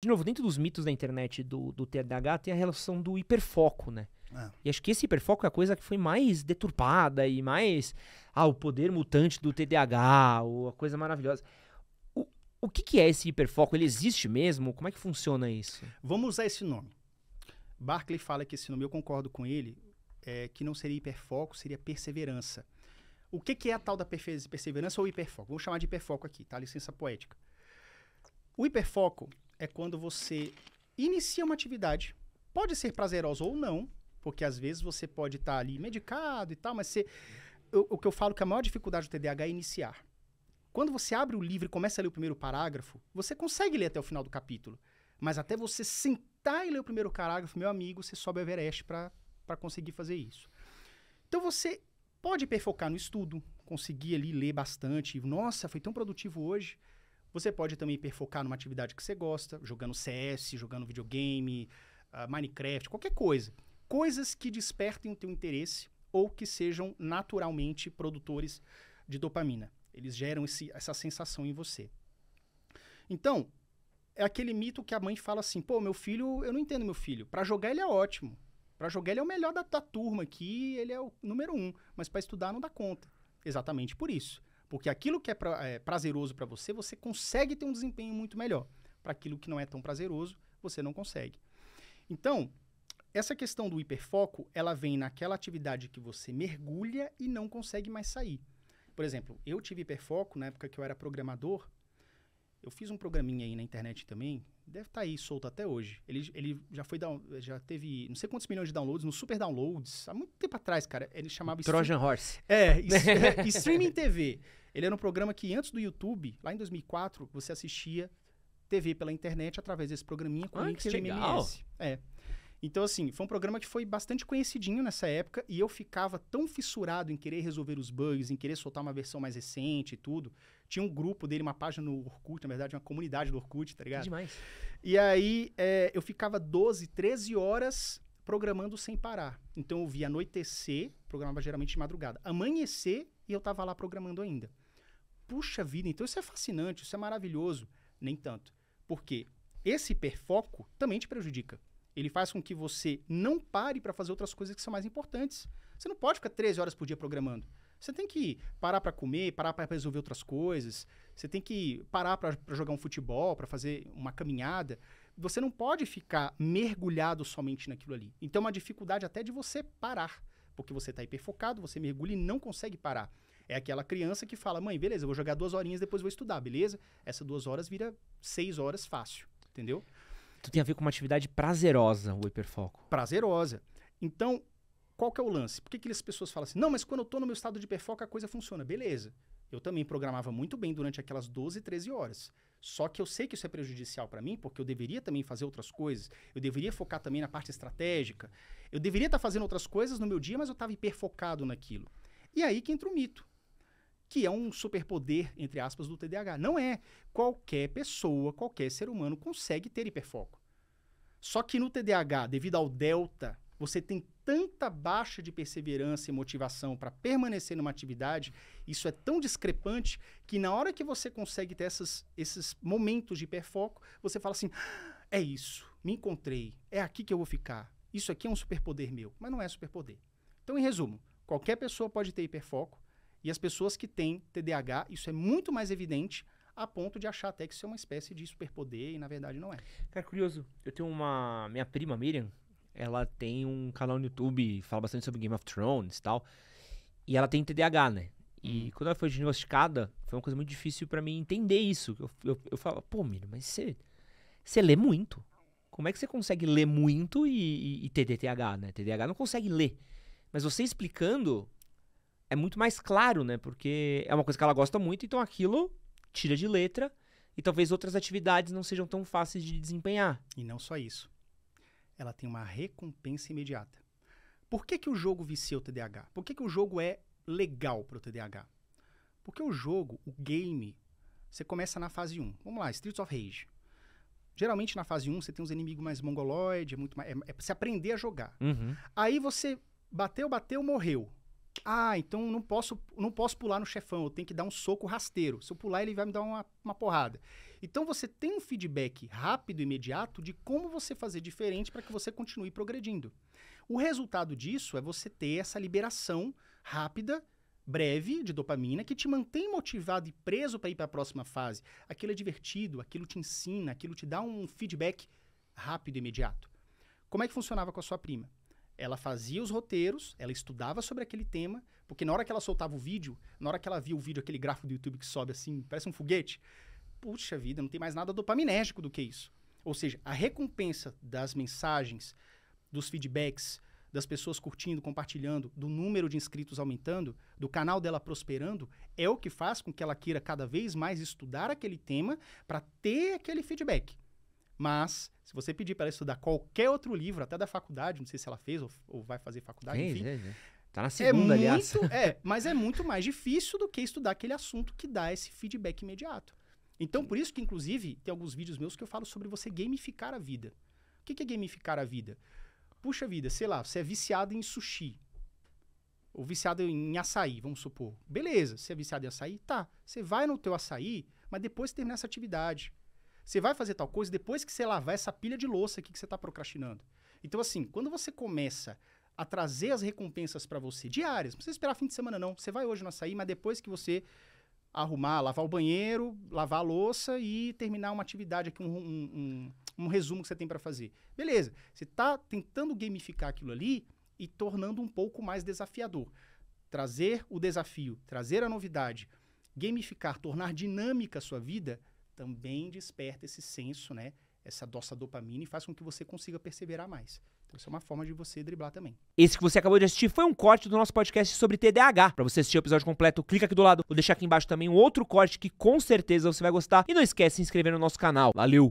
de novo, dentro dos mitos da internet do, do TDAH tem a relação do hiperfoco, né? É. E acho que esse hiperfoco é a coisa que foi mais deturpada e mais. Ah, o poder mutante do TDAH, ou a coisa maravilhosa. O, o que, que é esse hiperfoco? Ele existe mesmo? Como é que funciona isso? Vamos usar esse nome. Barclay fala que esse nome, eu concordo com ele, é, que não seria hiperfoco, seria perseverança. O que, que é a tal da perseverança ou hiperfoco? Vamos chamar de hiperfoco aqui, tá? Licença poética. O hiperfoco é quando você inicia uma atividade. Pode ser prazerosa ou não, porque às vezes você pode estar tá ali medicado e tal, mas você, eu, o que eu falo que a maior dificuldade do TDAH é iniciar. Quando você abre o livro e começa a ler o primeiro parágrafo, você consegue ler até o final do capítulo. Mas até você sentar e ler o primeiro parágrafo, meu amigo, você sobe o Everest para conseguir fazer isso. Então você pode perfocar no estudo, conseguir ali ler bastante. Nossa, foi tão produtivo hoje. Você pode também hiperfocar numa atividade que você gosta, jogando CS, jogando videogame, uh, Minecraft, qualquer coisa. Coisas que despertem o teu interesse ou que sejam naturalmente produtores de dopamina. Eles geram esse, essa sensação em você. Então, é aquele mito que a mãe fala assim: pô, meu filho, eu não entendo meu filho. Para jogar ele é ótimo. Para jogar ele é o melhor da, da turma aqui, ele é o número um. Mas para estudar não dá conta. Exatamente por isso. Porque aquilo que é, pra, é prazeroso para você, você consegue ter um desempenho muito melhor. Para aquilo que não é tão prazeroso, você não consegue. Então, essa questão do hiperfoco, ela vem naquela atividade que você mergulha e não consegue mais sair. Por exemplo, eu tive hiperfoco na época que eu era programador, eu fiz um programinha aí na internet também, deve estar tá aí solto até hoje. Ele, ele já foi down, já teve não sei quantos milhões de downloads no Super Downloads, há muito tempo atrás, cara. Ele chamava Trojan Horse. É, é Streaming TV. Ele era um programa que antes do YouTube, lá em 2004, você assistia TV pela internet através desse programinha com ah, links de É. Então, assim, foi um programa que foi bastante conhecidinho nessa época e eu ficava tão fissurado em querer resolver os bugs, em querer soltar uma versão mais recente e tudo. Tinha um grupo dele, uma página no Orkut, na verdade, uma comunidade do Orkut, tá ligado? demais. E aí é, eu ficava 12, 13 horas programando sem parar. Então eu via anoitecer, programava geralmente de madrugada, amanhecer e eu tava lá programando ainda. Puxa vida, então isso é fascinante, isso é maravilhoso. Nem tanto. Porque esse hiperfoco também te prejudica. Ele faz com que você não pare para fazer outras coisas que são mais importantes. Você não pode ficar 13 horas por dia programando. Você tem que parar para comer, parar para resolver outras coisas. Você tem que parar para jogar um futebol, para fazer uma caminhada. Você não pode ficar mergulhado somente naquilo ali. Então, é uma dificuldade até de você parar, porque você está hiperfocado, você mergulha e não consegue parar. É aquela criança que fala, mãe, beleza, eu vou jogar duas horinhas, depois vou estudar, beleza? Essas duas horas vira seis horas fácil, entendeu? Tu tem a ver com uma atividade prazerosa, o hiperfoco. Prazerosa. Então, qual que é o lance? Por que, que as pessoas falam assim, não, mas quando eu estou no meu estado de hiperfoco, a coisa funciona. Beleza. Eu também programava muito bem durante aquelas 12, 13 horas. Só que eu sei que isso é prejudicial para mim, porque eu deveria também fazer outras coisas, eu deveria focar também na parte estratégica, eu deveria estar tá fazendo outras coisas no meu dia, mas eu estava hiperfocado naquilo. E aí que entra o mito que é um superpoder, entre aspas, do TDAH. Não é. Qualquer pessoa, qualquer ser humano consegue ter hiperfoco. Só que no TDAH, devido ao delta, você tem tanta baixa de perseverança e motivação para permanecer numa atividade, isso é tão discrepante que na hora que você consegue ter essas, esses momentos de hiperfoco, você fala assim: ah, é isso, me encontrei, é aqui que eu vou ficar. Isso aqui é um superpoder meu, mas não é superpoder. Então, em resumo, qualquer pessoa pode ter hiperfoco, e as pessoas que têm TDAH, isso é muito mais evidente, a ponto de achar até que isso é uma espécie de superpoder e na verdade não é. Cara, curioso, eu tenho uma. Minha prima Miriam, ela tem um canal no YouTube, fala bastante sobre Game of Thrones e tal. E ela tem TDAH, né? E hum. quando ela foi diagnosticada, foi uma coisa muito difícil para mim entender isso. Eu, eu, eu falo, pô, Miriam, mas você, você lê muito. Como é que você consegue ler muito e, e, e ter TDAH, né? TDAH não consegue ler. Mas você explicando, é muito mais claro, né? Porque é uma coisa que ela gosta muito, então aquilo tira de letra e talvez outras atividades não sejam tão fáceis de desempenhar. E não só isso. Ela tem uma recompensa imediata. Por que, que o jogo vicia o TDAH? Por que, que o jogo é legal para o TDAH? Porque o jogo, o game, você começa na fase 1. Vamos lá, Streets of Rage. Geralmente na fase 1 você tem uns inimigos mais mongoloides, é muito mais, é, é pra você aprender a jogar. Uhum. Aí você bateu, bateu, morreu. Ah, então não posso, não posso pular no chefão, eu tenho que dar um soco rasteiro. Se eu pular, ele vai me dar uma, uma porrada. Então você tem um feedback rápido e imediato de como você fazer diferente para que você continue progredindo. O resultado disso é você ter essa liberação rápida breve de dopamina que te mantém motivado e preso para ir para a próxima fase. Aquilo é divertido, aquilo te ensina, aquilo te dá um feedback rápido e imediato. Como é que funcionava com a sua prima? ela fazia os roteiros, ela estudava sobre aquele tema, porque na hora que ela soltava o vídeo, na hora que ela via o vídeo, aquele gráfico do YouTube que sobe assim, parece um foguete, puxa vida, não tem mais nada dopaminérgico do que isso. Ou seja, a recompensa das mensagens, dos feedbacks, das pessoas curtindo, compartilhando, do número de inscritos aumentando, do canal dela prosperando, é o que faz com que ela queira cada vez mais estudar aquele tema para ter aquele feedback. Mas, se você pedir para ela estudar qualquer outro livro, até da faculdade, não sei se ela fez ou, ou vai fazer faculdade, Sim, enfim. é. Tá na é segunda, é aliás. Muito, é, mas é muito mais difícil do que estudar aquele assunto que dá esse feedback imediato. Então, por isso que, inclusive, tem alguns vídeos meus que eu falo sobre você gamificar a vida. O que é gamificar a vida? Puxa vida, sei lá, você é viciado em sushi. Ou viciado em açaí, vamos supor. Beleza, você é viciado em açaí? Tá. Você vai no teu açaí, mas depois termina essa atividade. Você vai fazer tal coisa depois que você lavar essa pilha de louça aqui que você está procrastinando. Então, assim, quando você começa a trazer as recompensas para você diárias, não precisa esperar fim de semana, não. Você vai hoje no açaí, mas depois que você arrumar, lavar o banheiro, lavar a louça e terminar uma atividade aqui, um, um, um, um resumo que você tem para fazer. Beleza, você está tentando gamificar aquilo ali e tornando um pouco mais desafiador. Trazer o desafio, trazer a novidade, gamificar, tornar dinâmica a sua vida também desperta esse senso, né? Essa nossa dopamina e faz com que você consiga perseverar mais. Então, isso é uma forma de você driblar também. Esse que você acabou de assistir foi um corte do nosso podcast sobre TDAH. Para você assistir o episódio completo, clica aqui do lado. Vou deixar aqui embaixo também um outro corte que com certeza você vai gostar. E não esquece de se inscrever no nosso canal. Valeu!